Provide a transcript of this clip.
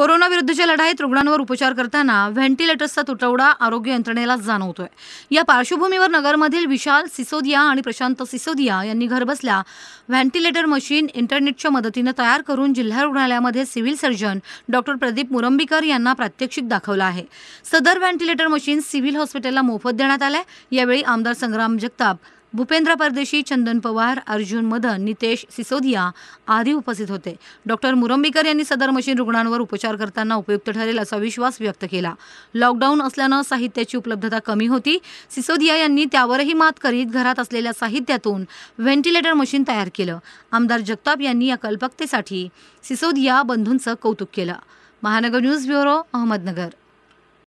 कोरोनाविरुद्धच्या लढाईत रुग्णांवर उपचार करताना व्हेंटिलेटर्सचा तुटवडा आरोग्य यंत्रणेला जाणवतोय या पार्श्वभूमीवर नगरमधील विशाल सिसोदिया आणि प्रशांत सिसोदिया यांनी घरबसल्या व्हेंटिलेटर मशीन इंटरनेटच्या मदतीनं तयार करून जिल्हा रुग्णालयामध्ये civil surgeon doctor Pradeep Murambikar यांना प्रात्यक्षिक दाखवलं आहे सदर व्हेंटिलेटर मशीन सिव्हिल हॉस्पिटलला मोफत देण्यात आलं यावेळी आमदार संग्राम जगताप भूपेंद्र परदेशी चंदन पवार अर्जुन मदन नितेश सिसोदिया आदी उपस्थित होते डॉक्टर मुरंबीकर यांनी सदर मशीन रुग्णांवर उपचार करताना उपयुक्त ठरेल असा विश्वास व्यक्त केला लॉकडाऊन असल्यानं साहित्याची उपलब्धता कमी होती सिसोदिया यांनी त्यावरही मात करीत घरात असलेल्या साहित्यातून व्हेंटिलेटर मशीन तयार केलं आमदार जगताप यांनी या कल्पकतेसाठी सिसोदिया बंधूंचं कौतुक केलं महानगर न्यूज ब्युरो अहमदनगर